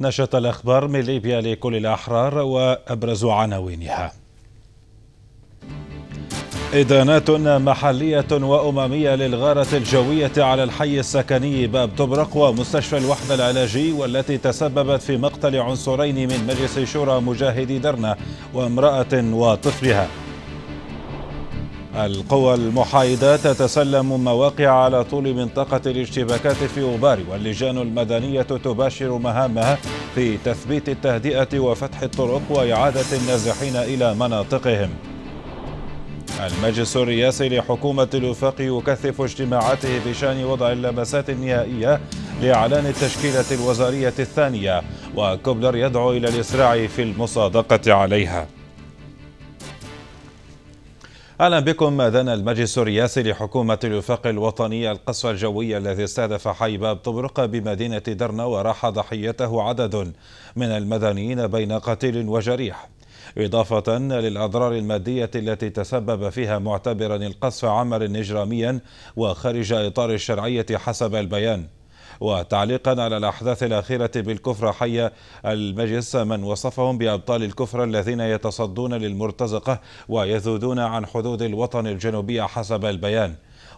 نشرة الأخبار من ليبيا لكل الأحرار وأبرز عناوينها إدانات محلية وأممية للغارة الجوية على الحي السكني باب تبرق ومستشفى الوحدة العلاجي والتي تسببت في مقتل عنصرين من مجلس شورى مجاهدي درنا وامرأة وطفلها القوى المحايدة تتسلم مواقع على طول منطقة الاشتباكات في أوباري واللجان المدنية تباشر مهامها في تثبيت التهدئة وفتح الطرق وإعادة النازحين إلى مناطقهم المجلس الرئاسي لحكومة الوفاق يكثف اجتماعاته بشان وضع اللمسات النهائية لإعلان التشكيلة الوزارية الثانية وكوبلر يدعو إلى الإسراع في المصادقة عليها أهلا بكم أذن المجلس الرئاسي لحكومة الوفاق الوطني القصف الجوي الذي استهدف حي باب طبرق بمدينة درنا وراح ضحيته عدد من المدنيين بين قتيل وجريح إضافة للأضرار المادية التي تسبب فيها معتبرا القصف عملا إجراميا وخارج إطار الشرعية حسب البيان وتعليقا على الأحداث الأخيرة بالكفرة حي المجلس من وصفهم بأبطال الكفرة الذين يتصدون للمرتزقة ويذودون عن حدود الوطن الجنوبي حسب البيان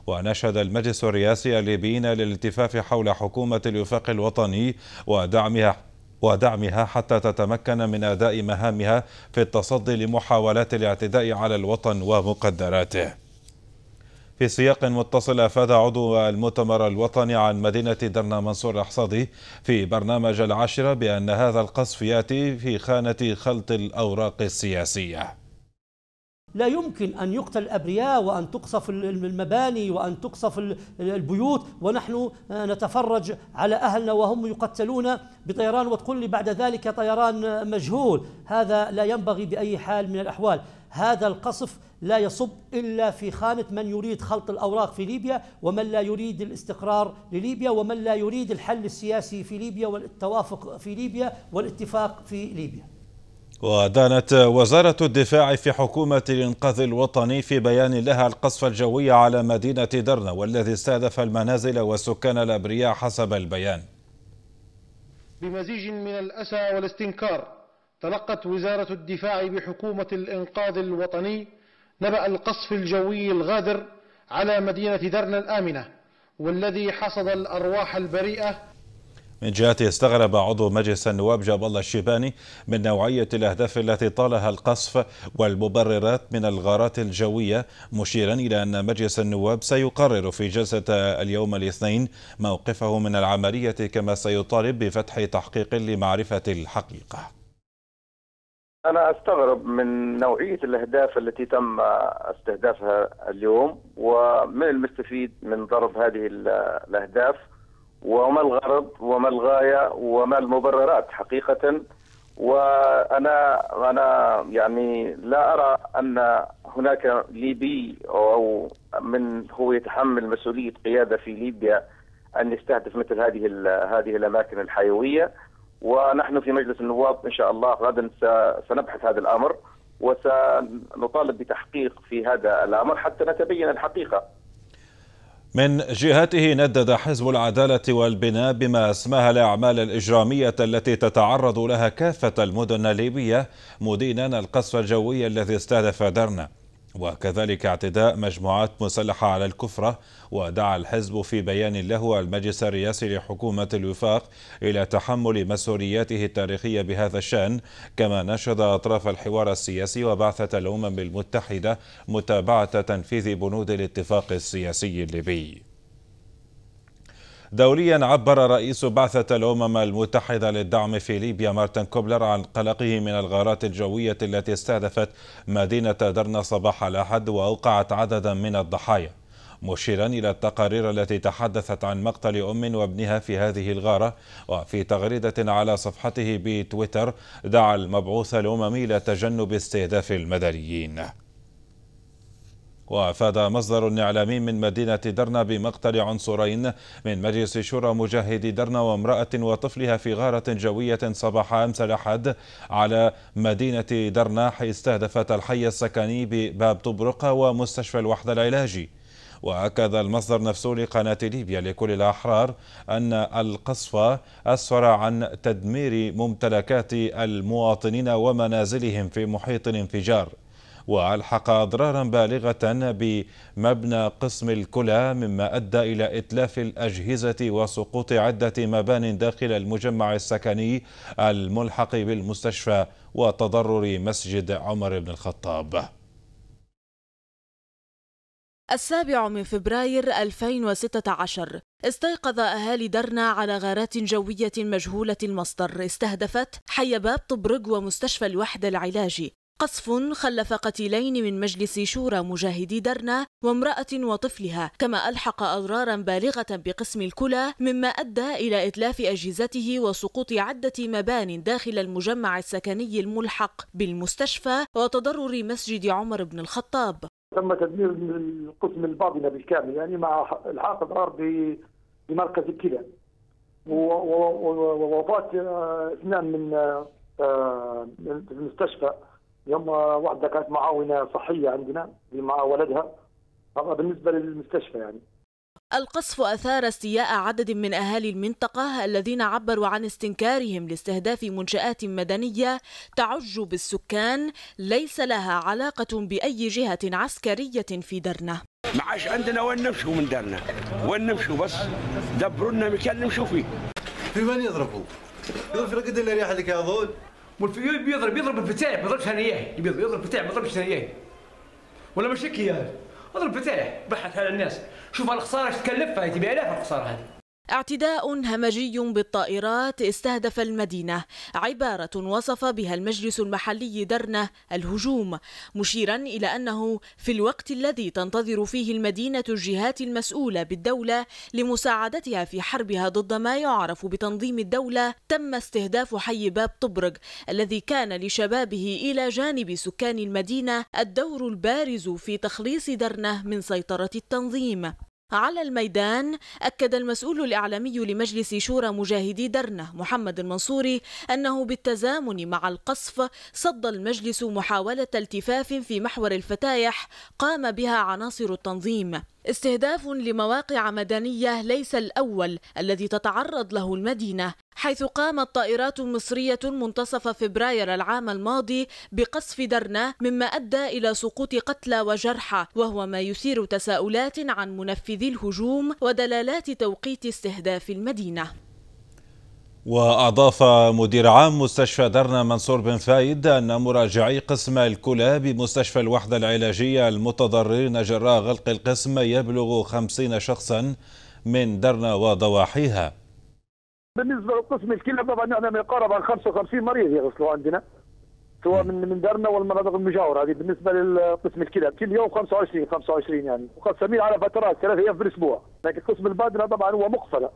ونشد المجلس الرئاسي الليبيين للالتفاف حول حكومة الوفاق الوطني ودعمها ودعمها حتى تتمكن من أداء مهامها في التصدي لمحاولات الاعتداء على الوطن ومقدراته في سياق متصل أفاد عضو المؤتمر الوطني عن مدينة درنا منصور الأحصادي في برنامج العاشرة بأن هذا القصف يأتي في خانة خلط الأوراق السياسية لا يمكن أن يقتل الأبرياء وأن تقصف المباني وأن تقصف البيوت ونحن آه، نتفرج على أهلنا وهم يقتلون بطيران وتقول لي بعد ذلك طيران مجهول هذا لا ينبغي بأي حال من الأحوال هذا القصف لا يصب إلا في خانة من يريد خلط الأوراق في ليبيا ومن لا يريد الاستقرار لليبيا ومن لا يريد الحل السياسي في ليبيا والتوافق في ليبيا والاتفاق في ليبيا ودانت وزارة الدفاع في حكومة الإنقاذ الوطني في بيان لها القصف الجوي على مدينة درنا والذي استهدف المنازل والسكان الأبرياء حسب البيان بمزيج من الأسى والاستنكار تلقت وزارة الدفاع بحكومة الإنقاذ الوطني نبأ القصف الجوي الغادر على مدينة درنا الآمنة والذي حصد الأرواح البريئة من جهته استغرب عضو مجلس النواب جاب الله الشيباني من نوعية الأهداف التي طالها القصف والمبررات من الغارات الجوية مشيرا إلى أن مجلس النواب سيقرر في جلسة اليوم الاثنين موقفه من العملية كما سيطالب بفتح تحقيق لمعرفة الحقيقة أنا أستغرب من نوعية الأهداف التي تم استهدافها اليوم ومن المستفيد من ضرب هذه الأهداف وما الغرض وما الغاية وما المبررات حقيقة وأنا أنا يعني لا أرى أن هناك ليبي أو من هو يتحمل مسؤولية قيادة في ليبيا أن يستهدف مثل هذه هذه الأماكن الحيوية ونحن في مجلس النواب ان شاء الله غدا سنبحث هذا الامر وسنطالب بتحقيق في هذا الامر حتى نتبين الحقيقه. من جهته ندد حزب العداله والبناء بما اسماها الاعمال الاجراميه التي تتعرض لها كافه المدن الليبيه مدينا القصف الجوي الذي استهدف درنا. وكذلك اعتداء مجموعات مسلحة على الكفرة ودعا الحزب في بيان له المجلس الرئاسي لحكومة الوفاق إلى تحمل مسؤولياته التاريخية بهذا الشأن كما نشد أطراف الحوار السياسي وبعثة الأمم المتحدة متابعة تنفيذ بنود الاتفاق السياسي الليبي دوليا عبر رئيس بعثة الأمم المتحدة للدعم في ليبيا مارتن كوبلر عن قلقه من الغارات الجوية التي استهدفت مدينة درنا صباح الأحد وأوقعت عددا من الضحايا مشيرا إلى التقارير التي تحدثت عن مقتل أم وابنها في هذه الغارة وفي تغريدة على صفحته بتويتر دعا المبعوث الأممي إلى تجنب استهداف المدنيين وأفاد مصدر إعلامي من مدينة درنا بمقتل عنصرين من مجلس شورى مجاهدي درنا وامرأة وطفلها في غارة جوية صباح أمس الأحد على مدينة درنا حيث استهدفت الحي السكني بباب طبرقة ومستشفى الوحدة العلاجي وأكد المصدر نفسه لقناة ليبيا لكل الأحرار أن القصف أسفر عن تدمير ممتلكات المواطنين ومنازلهم في محيط الانفجار وألحق أضرارا بالغة بمبنى قسم الكلى مما أدى إلى إتلاف الأجهزة وسقوط عدة مبان داخل المجمع السكني الملحق بالمستشفى وتضرر مسجد عمر بن الخطاب السابع من فبراير 2016 استيقظ أهالي درنا على غارات جوية مجهولة المصدر استهدفت حي باب طبرق ومستشفى الوحدة العلاجي قصف خلف قتيلين من مجلس شورى مجاهدي درنا وامرأة وطفلها كما ألحق أضرارا بالغة بقسم الكلى مما أدى إلى إتلاف أجهزته وسقوط عدة مبان داخل المجمع السكني الملحق بالمستشفى وتضرر مسجد عمر بن الخطاب تم تدمير القسم الباطنة بالكامل يعني مع إلحاق أضرار بمركز الكلى ووفاة اثنان من آه، المستشفى يوم واحده كانت معاونه صحيه عندنا مع ولدها هذا بالنسبه للمستشفى يعني القصف أثار استياء عدد من أهالي المنطقة الذين عبروا عن استنكارهم لاستهداف منشآت مدنية تعج بالسكان ليس لها علاقة بأي جهة عسكرية في درنة ما عادش عندنا وين نمشوا من درنا وين نمشوا بس دبرونا مكان نمشوا فيه في من يضربوا؟ يضرب في رقد اللي ريح يا بيضرب يضرب الفتاح ما يضربش ثانيه يضرب يضرب الفتاح ما يضربش ثانيه ولا مش يا اضرب الفتاح بحث على الناس شوف الخساره ايش تكلفها تبي الاف الخساره هذه اعتداء همجي بالطائرات استهدف المدينة عبارة وصف بها المجلس المحلي درنة الهجوم مشيرا إلى أنه في الوقت الذي تنتظر فيه المدينة الجهات المسؤولة بالدولة لمساعدتها في حربها ضد ما يعرف بتنظيم الدولة تم استهداف حي باب طبرق الذي كان لشبابه إلى جانب سكان المدينة الدور البارز في تخليص درنة من سيطرة التنظيم على الميدان أكد المسؤول الإعلامي لمجلس شورى مجاهدي درنة محمد المنصوري أنه بالتزامن مع القصف صد المجلس محاولة التفاف في محور الفتايح قام بها عناصر التنظيم استهداف لمواقع مدنية ليس الأول الذي تتعرض له المدينة حيث قامت طائرات مصرية منتصف فبراير العام الماضي بقصف درنا مما أدى إلى سقوط قتلى وجرحى وهو ما يثير تساؤلات عن منفذي الهجوم ودلالات توقيت استهداف المدينة وأضاف مدير عام مستشفى درنا منصور بن فايد أن مراجعي قسم الكلى بمستشفى الوحدة العلاجية المتضررين جراء غلق القسم يبلغ خمسين شخصا من درنا وضواحيها بالنسبة لقسم الكلى طبعا نحن ما يقارب عن 55 مريض يغسلوا عندنا سواء من من درنا والمناطق المجاوره هذه بالنسبه لقسم الكلى كل يوم 25 25 يعني مقسمين على فترات ثلاثة ايام في الاسبوع لكن قسم البادره طبعا هو مقفله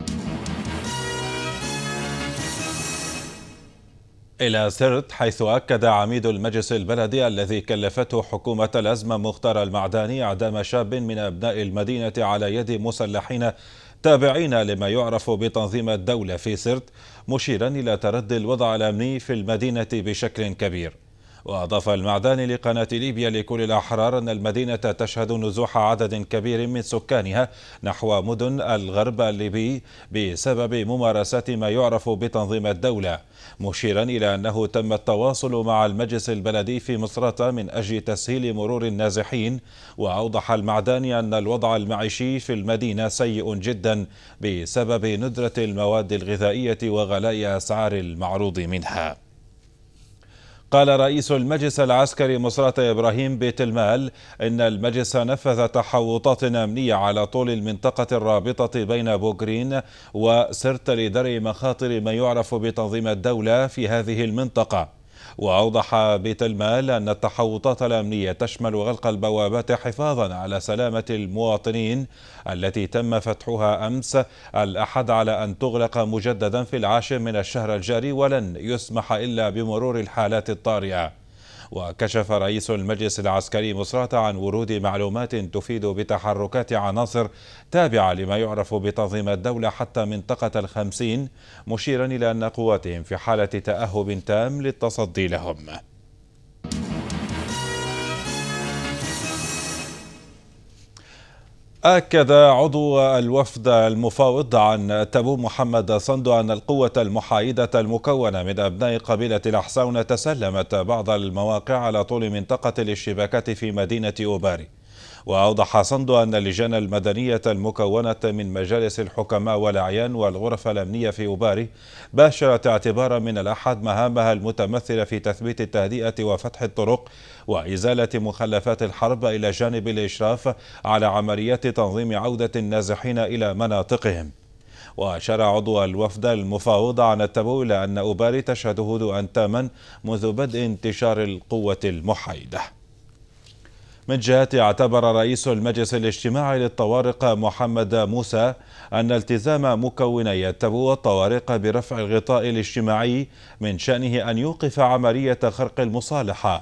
إلى سرت حيث أكد عميد المجلس البلدي الذي كلفته حكومة الأزمة مختار المعداني إعدام شاب من أبناء المدينة على يد مسلحين تابعين لما يعرف بتنظيم الدولة في سرت مشيرا إلى تردي الوضع الأمني في المدينة بشكل كبير وأضاف المعداني لقناة ليبيا لكل الأحرار أن المدينة تشهد نزوح عدد كبير من سكانها نحو مدن الغرب الليبي بسبب ممارسات ما يعرف بتنظيم الدولة مشيرا إلى أنه تم التواصل مع المجلس البلدي في مصراتة من أجل تسهيل مرور النازحين وأوضح المعداني أن الوضع المعيشي في المدينة سيء جدا بسبب ندرة المواد الغذائية وغلاء أسعار المعروض منها قال رئيس المجلس العسكري مصرات إبراهيم بيت المال إن المجلس نفذ تحوطات أمنية على طول المنطقة الرابطة بين بوغرين وسرت لدرء مخاطر ما يعرف بتنظيم الدولة في هذه المنطقة وأوضح بيت المال أن التحوطات الأمنية تشمل غلق البوابات حفاظا على سلامة المواطنين التي تم فتحها أمس الأحد على أن تغلق مجددا في العاشر من الشهر الجاري ولن يسمح إلا بمرور الحالات الطارئة وكشف رئيس المجلس العسكري مصرات عن ورود معلومات تفيد بتحركات عناصر تابعة لما يعرف بتنظيم الدولة حتى منطقة الخمسين مشيرا إلى أن قواتهم في حالة تأهب تام للتصدي لهم أكد عضو الوفد المفاوض عن تبو محمد صندو أن القوة المحايدة المكونة من أبناء قبيلة الأحساون تسلمت بعض المواقع على طول منطقة الاشتباكات في مدينة أوباري وأوضح صندو أن اللجان المدنية المكونة من مجالس الحكماء والأعيان والغرف الأمنية في أوباري باشرت اعتبارا من الأحد مهامها المتمثلة في تثبيت التهدئة وفتح الطرق وإزالة مخلفات الحرب إلى جانب الإشراف على عمليات تنظيم عودة النازحين إلى مناطقهم وأشار عضو الوفد المفاوض عن التبو إلى أن أوباري تشهد هدوءا تاما منذ بدء انتشار القوة المحايدة من جهته اعتبر رئيس المجلس الاجتماعي للطوارق محمد موسى أن التزام مكوني التبو والطوارق برفع الغطاء الاجتماعي من شأنه أن يوقف عملية خرق المصالحة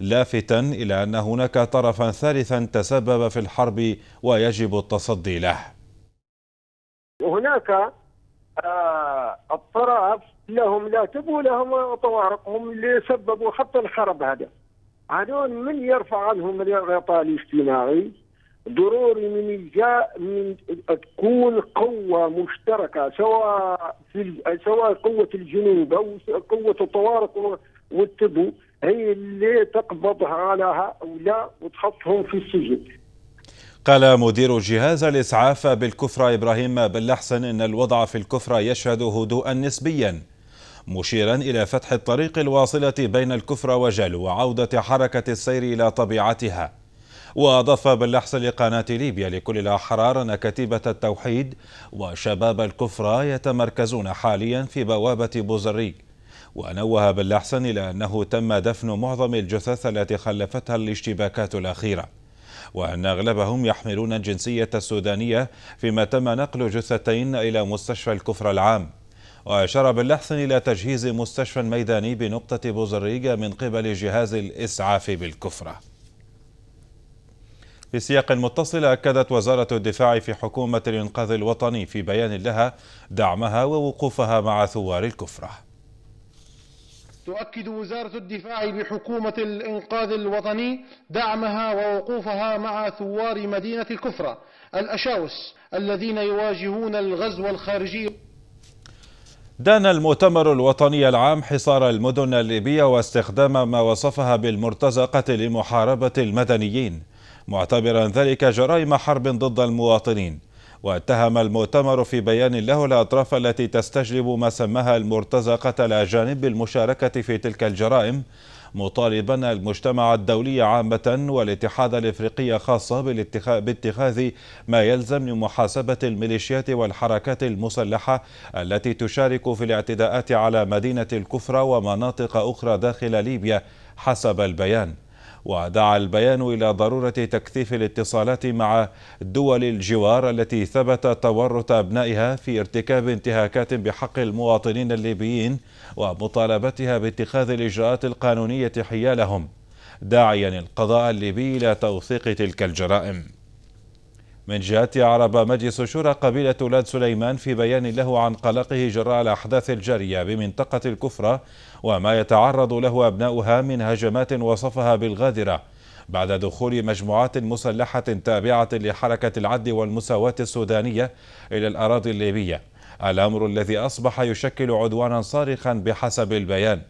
لافتا إلى أن هناك طرفا ثالثا تسبب في الحرب ويجب التصدي له هناك آه الطرف لهم لا تبو لهم طوارقهم اللي سببوا حتى الحرب هذا هذول من يرفع عنهم الغطاء الاجتماعي ضروري من الجاء من تكون قوة مشتركة سواء في سواء قوة الجنوب أو قوة الطوارق والتبو هي اللي تقبض على هؤلاء وتحطهم في السجن قال مدير جهاز الإسعاف بالكفرة إبراهيم بن لحسن إن الوضع في الكفرة يشهد هدوءا نسبيا مشيرا إلى فتح الطريق الواصلة بين الكفر وجلو وعودة حركة السير إلى طبيعتها وأضاف باللحس لقناة ليبيا لكل الأحرار أن كتيبة التوحيد وشباب الكفرة يتمركزون حاليا في بوابة بوزري ونوه باللحسن إلى أنه تم دفن معظم الجثث التي خلفتها الاشتباكات الأخيرة وأن أغلبهم يحملون الجنسية السودانية فيما تم نقل جثتين إلى مستشفى الكفر العام وأشار بالأحسن إلى تجهيز مستشفى ميداني بنقطة بوزريجة من قبل جهاز الإسعاف بالكفرة في سياق متصل أكدت وزارة الدفاع في حكومة الإنقاذ الوطني في بيان لها دعمها ووقوفها مع ثوار الكفرة تؤكد وزارة الدفاع بحكومة الإنقاذ الوطني دعمها ووقوفها مع ثوار مدينة الكفرة الأشاوس الذين يواجهون الغزو الخارجي دان المؤتمر الوطني العام حصار المدن الليبية واستخدام ما وصفها بالمرتزقة لمحاربة المدنيين معتبرا ذلك جرائم حرب ضد المواطنين واتهم المؤتمر في بيان له الأطراف التي تستجلب ما سماها المرتزقة الأجانب بالمشاركة في تلك الجرائم مطالبا المجتمع الدولي عامة والاتحاد الافريقي خاصة باتخاذ ما يلزم لمحاسبة الميليشيات والحركات المسلحة التي تشارك في الاعتداءات على مدينة الكفرة ومناطق أخرى داخل ليبيا حسب البيان ودعا البيان إلى ضرورة تكثيف الاتصالات مع دول الجوار التي ثبت تورط أبنائها في ارتكاب انتهاكات بحق المواطنين الليبيين ومطالبتها باتخاذ الإجراءات القانونية حيالهم داعيا القضاء الليبي إلى توثيق تلك الجرائم من جهة عرب مجلس شورى قبيلة أولاد سليمان في بيان له عن قلقه جراء الأحداث الجارية بمنطقة الكفرة وما يتعرض له أبناؤها من هجمات وصفها بالغادرة بعد دخول مجموعات مسلحة تابعة لحركة العدل والمساواة السودانية إلى الأراضي الليبية الأمر الذي أصبح يشكل عدوانا صارخا بحسب البيان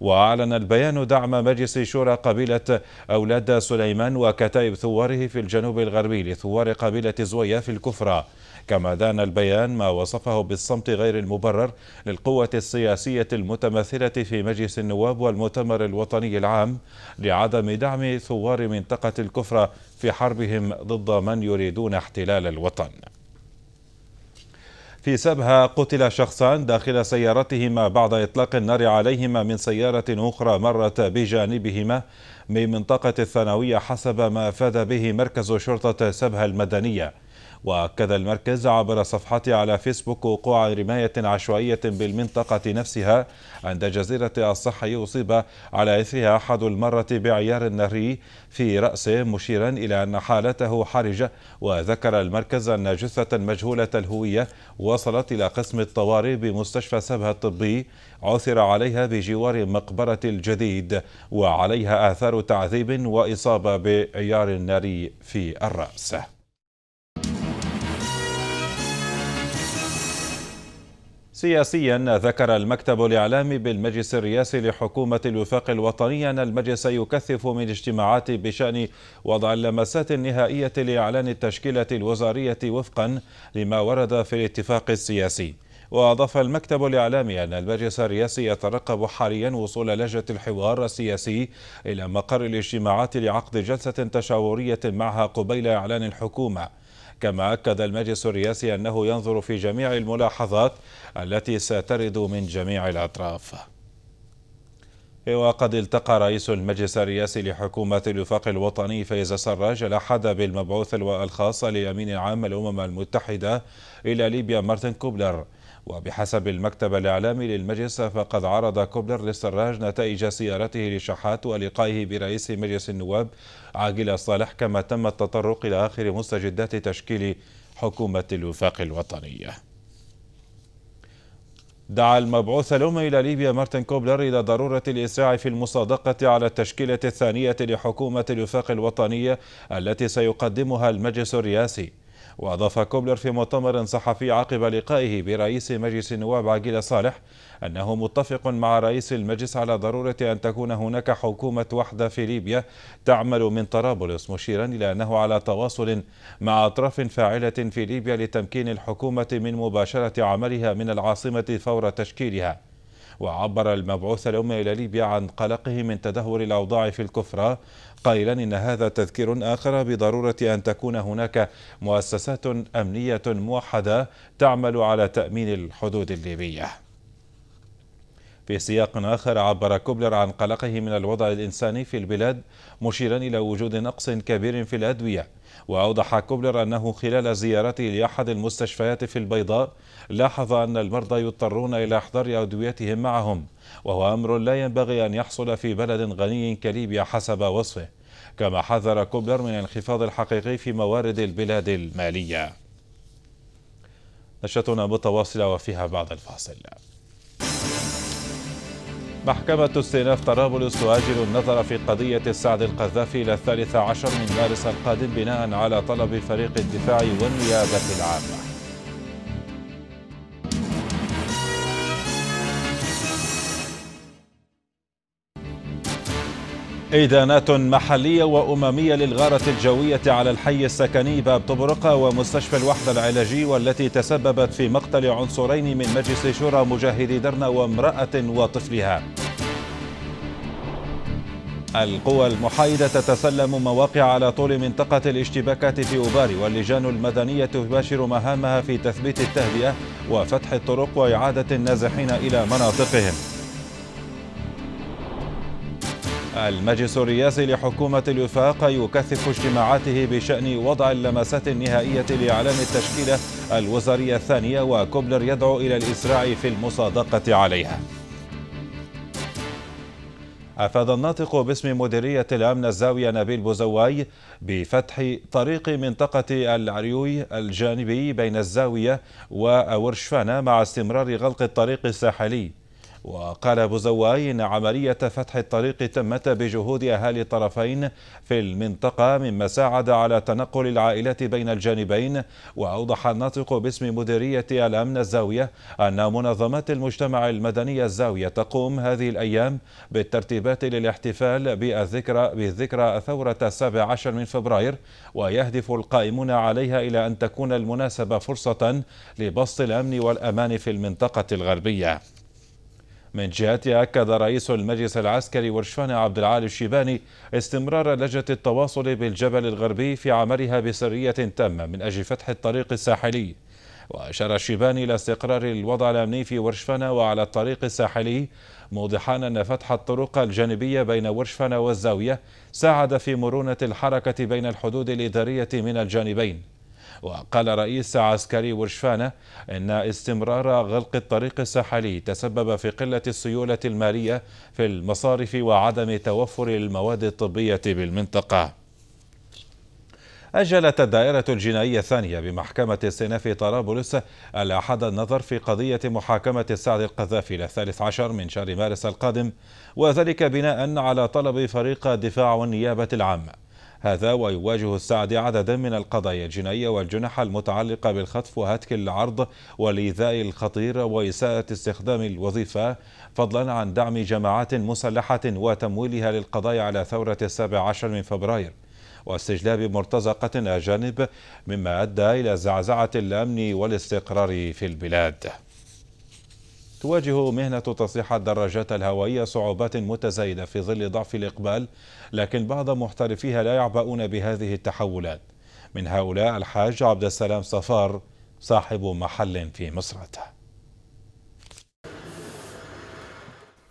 وأعلن البيان دعم مجلس شورى قبيلة أولاد سليمان وكتائب ثواره في الجنوب الغربي لثوار قبيلة زويا في الكفرة كما دان البيان ما وصفه بالصمت غير المبرر للقوة السياسية المتمثلة في مجلس النواب والمؤتمر الوطني العام لعدم دعم ثوار منطقة الكفرة في حربهم ضد من يريدون احتلال الوطن في سبها قتل شخصان داخل سيارتهما بعد إطلاق النار عليهما من سيارة أخرى مرت بجانبهما من منطقة الثانوية حسب ما أفاد به مركز شرطة سبها المدنية وأكد المركز عبر صفحته على فيسبوك وقوع رماية عشوائية بالمنطقة نفسها عند جزيرة الصحي أصيب على إثرها أحد المرة بعيار ناري في رأسه مشيرا إلى أن حالته حرجة وذكر المركز أن جثة مجهولة الهوية وصلت إلى قسم الطوارئ بمستشفى سبها الطبي عثر عليها بجوار مقبرة الجديد وعليها آثار تعذيب وإصابة بعيار ناري في الرأس سياسيا ذكر المكتب الإعلامي بالمجلس الرئاسي لحكومة الوفاق الوطني أن المجلس يكثف من اجتماعات بشأن وضع اللمسات النهائية لإعلان التشكيلة الوزارية وفقا لما ورد في الاتفاق السياسي وأضاف المكتب الإعلامي أن المجلس الرئاسي يترقب حاليا وصول لجنة الحوار السياسي إلى مقر الاجتماعات لعقد جلسة تشاورية معها قبيل إعلان الحكومة كما أكد المجلس الرئاسي أنه ينظر في جميع الملاحظات التي سترد من جميع الأطراف وقد التقى رئيس المجلس الرئاسي لحكومة الوفاق الوطني فيز سراج الأحد بالمبعوث الخاص لأمين العام الأمم المتحدة إلى ليبيا مارتن كوبلر وبحسب المكتب الإعلامي للمجلس فقد عرض كوبلر للسراج نتائج سيارته لشحات ولقائه برئيس مجلس النواب عاقل الصالح كما تم التطرق إلى آخر مستجدات تشكيل حكومة الوفاق الوطنية دعا المبعوث الأممي إلى ليبيا مارتن كوبلر إلى ضرورة الإسراع في المصادقة على التشكيلة الثانية لحكومة الوفاق الوطنية التي سيقدمها المجلس الرئاسي وأضاف كوبلر في مؤتمر صحفي عقب لقائه برئيس مجلس النواب عقيل صالح أنه متفق مع رئيس المجلس على ضرورة أن تكون هناك حكومة وحدة في ليبيا تعمل من طرابلس مشيرا إلى أنه على تواصل مع أطراف فاعلة في ليبيا لتمكين الحكومة من مباشرة عملها من العاصمة فور تشكيلها وعبر المبعوث الأممي إلى ليبيا عن قلقه من تدهور الأوضاع في الكفرة قائلا إن هذا تذكير آخر بضرورة أن تكون هناك مؤسسات أمنية موحدة تعمل على تأمين الحدود الليبية في سياق آخر عبر كوبلر عن قلقه من الوضع الإنساني في البلاد مشيرا إلى وجود نقص كبير في الأدوية وأوضح كوبلر أنه خلال زيارته لأحد المستشفيات في البيضاء لاحظ أن المرضى يضطرون إلى إحضار أدويتهم معهم وهو أمر لا ينبغي أن يحصل في بلد غني كليبيا حسب وصفه كما حذر كوبلر من الانخفاض الحقيقي في موارد البلاد المالية نشرتنا متواصلة وفيها بعض الفاصل محكمة استئناف طرابلس تؤجل النظر في قضية السعد القذافي إلى الثالث عشر من مارس القادم بناء على طلب فريق الدفاع والنيابة العامة إدانات محلية وأممية للغارة الجوية على الحي السكني باب طبرقة ومستشفى الوحدة العلاجي والتي تسببت في مقتل عنصرين من مجلس شورى مجاهدي درنا وامرأة وطفلها القوى المحايدة تتسلم مواقع على طول منطقة الاشتباكات في أوباري واللجان المدنية تباشر مهامها في تثبيت التهدئة وفتح الطرق وإعادة النازحين إلى مناطقهم المجلس الرئاسي لحكومة الوفاق يكثف اجتماعاته بشأن وضع اللمسات النهائية لإعلان التشكيلة الوزارية الثانية وكوبلر يدعو إلى الإسراع في المصادقة عليها أفاد الناطق باسم مديرية الأمن الزاوية نبيل بوزواي بفتح طريق منطقة العريوي الجانبي بين الزاوية وورشفانا مع استمرار غلق الطريق الساحلي وقال بوزواي إن عملية فتح الطريق تمت بجهود أهالي الطرفين في المنطقة مما ساعد على تنقل العائلات بين الجانبين وأوضح الناطق باسم مديرية الأمن الزاوية أن منظمات المجتمع المدني الزاوية تقوم هذه الأيام بالترتيبات للاحتفال بالذكرى بالذكرى ثورة 17 من فبراير ويهدف القائمون عليها إلى أن تكون المناسبة فرصة لبسط الأمن والأمان في المنطقة الغربية من جهته أكد رئيس المجلس العسكري ورشفان عبد العالي الشيباني استمرار لجنة التواصل بالجبل الغربي في عملها بسرية تامة من أجل فتح الطريق الساحلي وأشار الشيباني إلى استقرار الوضع الأمني في ورشفانة وعلى الطريق الساحلي موضحا أن فتح الطرق الجانبية بين ورشفانة والزاوية ساعد في مرونة الحركة بين الحدود الإدارية من الجانبين وقال رئيس عسكري ورشفانة إن استمرار غلق الطريق الساحلي تسبب في قلة السيولة المالية في المصارف وعدم توفر المواد الطبية بالمنطقة أجلت الدائرة الجنائية الثانية بمحكمة استئناف طرابلس الأحد النظر في قضية محاكمة السعد القذافي للثالث الثالث عشر من شهر مارس القادم وذلك بناء على طلب فريق دفاع النيابة العامة هذا ويواجه السعدي عددا من القضايا الجنائية والجنح المتعلقة بالخطف وهتك العرض والإيذاء الخطير وإساءة استخدام الوظيفة فضلا عن دعم جماعات مسلحة وتمويلها للقضاء على ثورة السابع عشر من فبراير واستجلاب مرتزقة أجانب مما أدى إلى زعزعة الأمن والاستقرار في البلاد تواجه مهنة تصليح الدراجات الهوائية صعوبات متزايدة في ظل ضعف الإقبال لكن بعض محترفيها لا يعبؤون بهذه التحولات من هؤلاء الحاج عبد السلام صفار صاحب محل في مصرته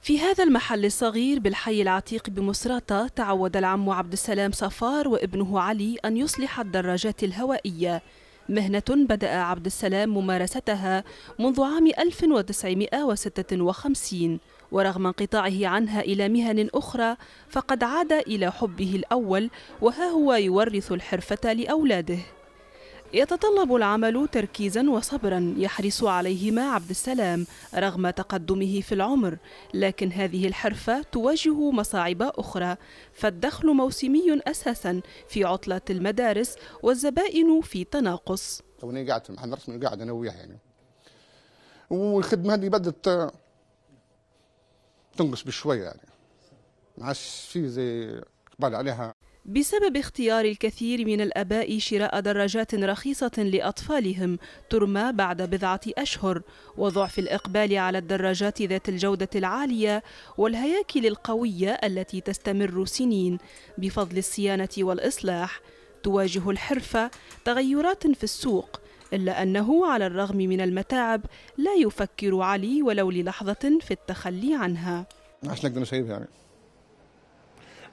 في هذا المحل الصغير بالحي العتيق بمصراتة تعود العم عبد السلام صفار وابنه علي أن يصلح الدراجات الهوائية مهنة بدأ عبد السلام ممارستها منذ عام 1956 ورغم انقطاعه عنها إلى مهن أخرى فقد عاد إلى حبه الأول وها هو يورث الحرفة لأولاده يتطلب العمل تركيزا وصبرا يحرص عليهما عبد السلام رغم تقدمه في العمر لكن هذه الحرفة تواجه مصاعب أخرى فالدخل موسمي أساسا في عطلة المدارس والزبائن في تناقص وانا قاعد في المحل رسمي قاعد انا وياه يعني والخدمه هذه بدت تنقص بشويه يعني ما عادش في زي اقبال عليها بسبب اختيار الكثير من الآباء شراء دراجات رخيصة لأطفالهم ترمى بعد بضعة أشهر وضعف الإقبال على الدراجات ذات الجودة العالية والهياكل القوية التي تستمر سنين بفضل الصيانة والإصلاح تواجه الحرفة تغيرات في السوق إلا أنه على الرغم من المتاعب لا يفكر علي ولو للحظة في التخلي عنها عشان نقدر نسيبها يعني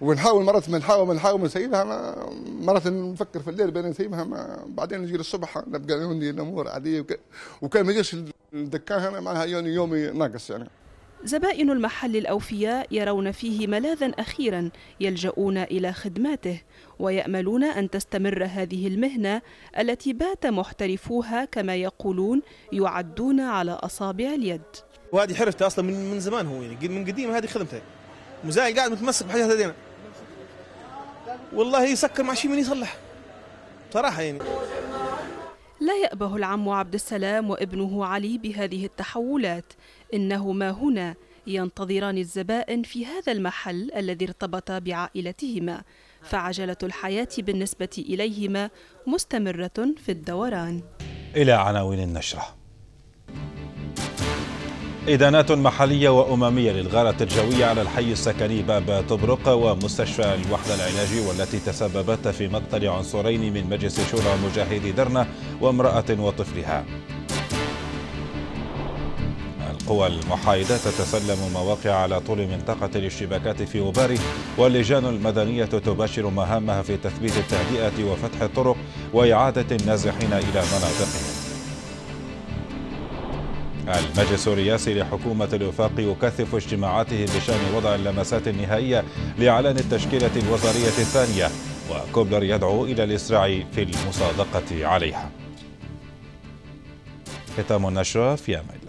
ونحاول مرات ما نحاول ما نحاول نسيبها مرات نفكر في الليل بين نسيبها ما بعدين نجي للصبح نبقى عندي الامور عاديه وك... وكان ما يجيش الدكان معناها يعني يومي ناقص يعني زبائن المحل الأوفياء يرون فيه ملاذا أخيرا يلجؤون إلى خدماته ويأملون أن تستمر هذه المهنة التي بات محترفوها كما يقولون يعدون على أصابع اليد وهذه حرفته أصلا من, من زمان هو يعني من قديم هذه خدمته مزايد قاعد متمسك بحاجات هذينا والله يسكر مع شي من يصلح صراحه يعني لا يأبه العم عبد السلام وابنه علي بهذه التحولات إنهما هنا ينتظران الزبائن في هذا المحل الذي ارتبط بعائلتهما فعجلة الحياة بالنسبة إليهما مستمرة في الدوران إلى عناوين النشرة إدانات محلية وأممية للغارة الجوية على الحي السكني باب طبرق ومستشفى الوحدة العلاجي والتي تسببت في مقتل عنصرين من مجلس شورى مجاهدي درنة وامرأة وطفلها القوى المحايدة تتسلم مواقع على طول منطقة الاشتباكات في وباري واللجان المدنية تباشر مهامها في تثبيت التهدئة وفتح الطرق وإعادة النازحين إلى مناطقهم المجلس الرئاسي لحكومة الوفاق يكثف اجتماعاته بشأن وضع اللمسات النهائية لإعلان التشكيلة الوزارية الثانية وكوبلر يدعو إلى الإسراع في المصادقة عليها ختام النشرة في أمان